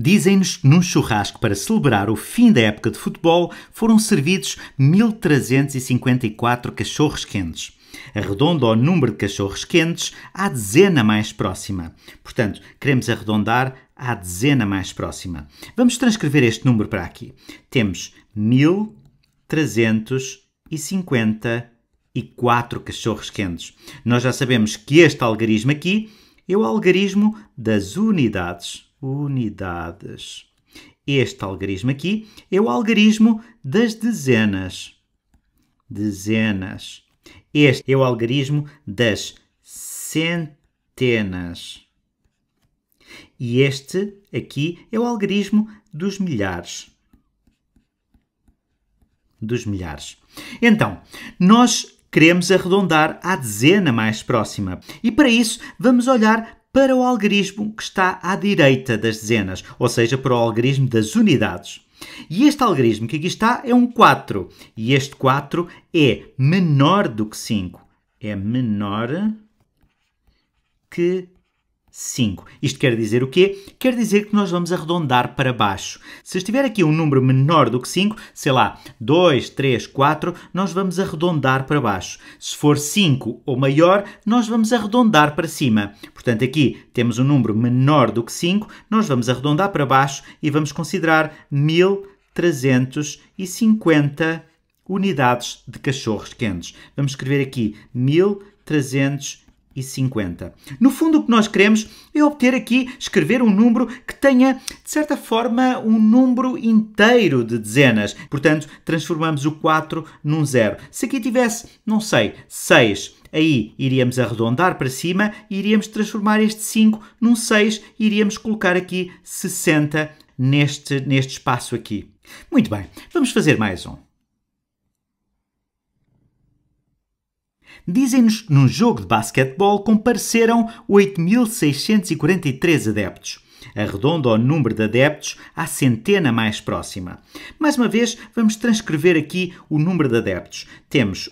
Dizem-nos que num churrasco para celebrar o fim da época de futebol foram servidos 1.354 cachorros quentes. Arredonda o número de cachorros quentes à dezena mais próxima. Portanto, queremos arredondar à dezena mais próxima. Vamos transcrever este número para aqui. Temos 1.354 cachorros quentes. Nós já sabemos que este algarismo aqui é o algarismo das unidades unidades. Este algarismo aqui é o algarismo das dezenas. Dezenas. Este é o algarismo das centenas. E este aqui é o algarismo dos milhares. Dos milhares. Então, nós queremos arredondar à dezena mais próxima. E para isso, vamos olhar para o algarismo que está à direita das dezenas, ou seja, para o algarismo das unidades. E este algarismo que aqui está é um 4, e este 4 é menor do que 5. É menor que 5. Isto quer dizer o quê? Quer dizer que nós vamos arredondar para baixo. Se estiver aqui um número menor do que 5, sei lá, 2, 3, 4, nós vamos arredondar para baixo. Se for 5 ou maior, nós vamos arredondar para cima. Portanto, aqui temos um número menor do que 5, nós vamos arredondar para baixo e vamos considerar 1350 unidades de cachorros quentes. Vamos escrever aqui 1350 e 50. No fundo, o que nós queremos é obter aqui, escrever um número que tenha, de certa forma, um número inteiro de dezenas. Portanto, transformamos o 4 num zero. Se aqui tivesse, não sei, 6, aí iríamos arredondar para cima e iríamos transformar este 5 num 6 e iríamos colocar aqui 60 neste, neste espaço aqui. Muito bem, vamos fazer mais um. Dizem-nos que num jogo de basquetebol compareceram 8.643 adeptos. Arredonda o número de adeptos à centena mais próxima. Mais uma vez, vamos transcrever aqui o número de adeptos. Temos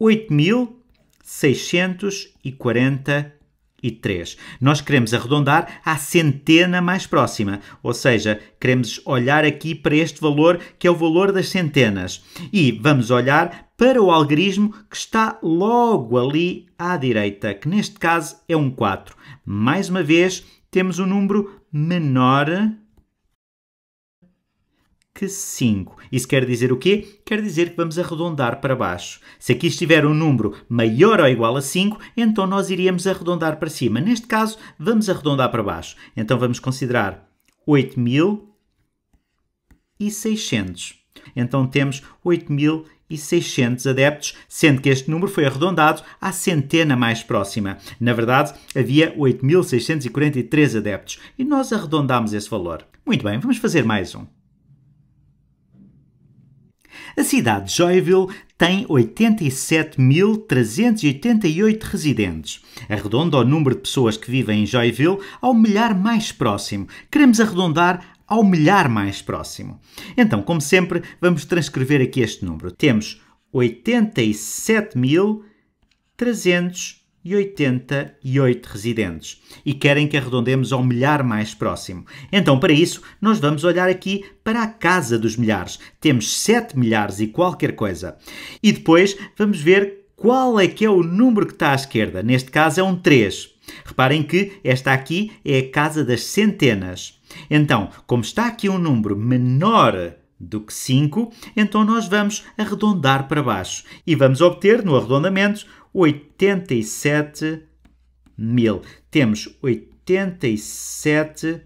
8.643. Nós queremos arredondar à centena mais próxima, ou seja, queremos olhar aqui para este valor que é o valor das centenas. E vamos olhar para o algarismo que está logo ali à direita, que neste caso é um 4. Mais uma vez, temos um número menor que 5. Isso quer dizer o quê? Quer dizer que vamos arredondar para baixo. Se aqui estiver um número maior ou igual a 5, então nós iríamos arredondar para cima. Neste caso, vamos arredondar para baixo. Então vamos considerar 8600. Então temos 8600 1.600 adeptos, sendo que este número foi arredondado à centena mais próxima. Na verdade, havia 8.643 adeptos e nós arredondámos esse valor. Muito bem, vamos fazer mais um. A cidade de Joyville tem 87.388 residentes. Arredonda o número de pessoas que vivem em Joyville ao milhar mais próximo. Queremos arredondar ao milhar mais próximo. Então, como sempre, vamos transcrever aqui este número. Temos 87.388 residentes e querem que arredondemos ao milhar mais próximo. Então, para isso, nós vamos olhar aqui para a casa dos milhares. Temos 7 milhares e qualquer coisa. E depois vamos ver qual é que é o número que está à esquerda. Neste caso é um 3. Reparem que esta aqui é a casa das centenas. Então, como está aqui um número menor do que 5, então nós vamos arredondar para baixo e vamos obter no arredondamento 87 mil. Temos 87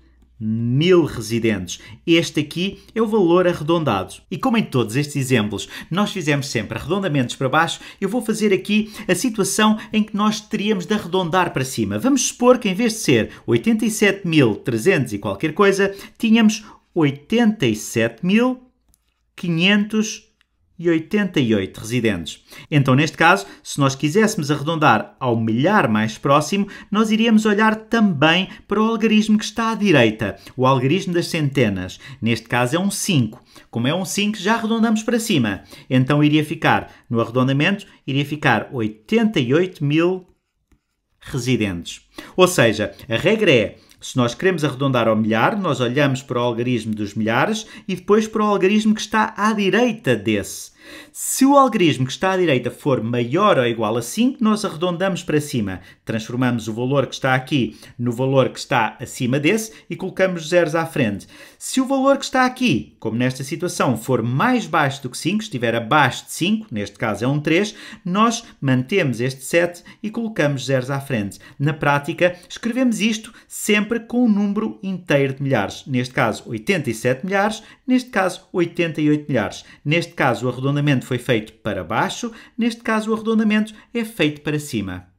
mil residentes. Este aqui é o valor arredondado. E como em todos estes exemplos, nós fizemos sempre arredondamentos para baixo, eu vou fazer aqui a situação em que nós teríamos de arredondar para cima. Vamos supor que em vez de ser 87.300 e qualquer coisa, tínhamos 87.500 1.188 residentes. Então, neste caso, se nós quiséssemos arredondar ao milhar mais próximo, nós iríamos olhar também para o algarismo que está à direita, o algarismo das centenas. Neste caso é um 5. Como é um 5, já arredondamos para cima. Então iria ficar, no arredondamento, iria ficar 88 mil residentes. Ou seja, a regra é se nós queremos arredondar ao milhar, nós olhamos para o algarismo dos milhares e depois para o algarismo que está à direita desse. Se o algarismo que está à direita for maior ou igual a 5, nós arredondamos para cima. Transformamos o valor que está aqui no valor que está acima desse e colocamos zeros à frente. Se o valor que está aqui, como nesta situação, for mais baixo do que 5, estiver abaixo de 5, neste caso é um 3, nós mantemos este 7 e colocamos zeros à frente. Na prática, escrevemos isto sempre com o um número inteiro de milhares. Neste caso, 87 milhares. Neste caso, 88 milhares. Neste caso, arredondamento arredondamento foi feito para baixo, neste caso o arredondamento é feito para cima.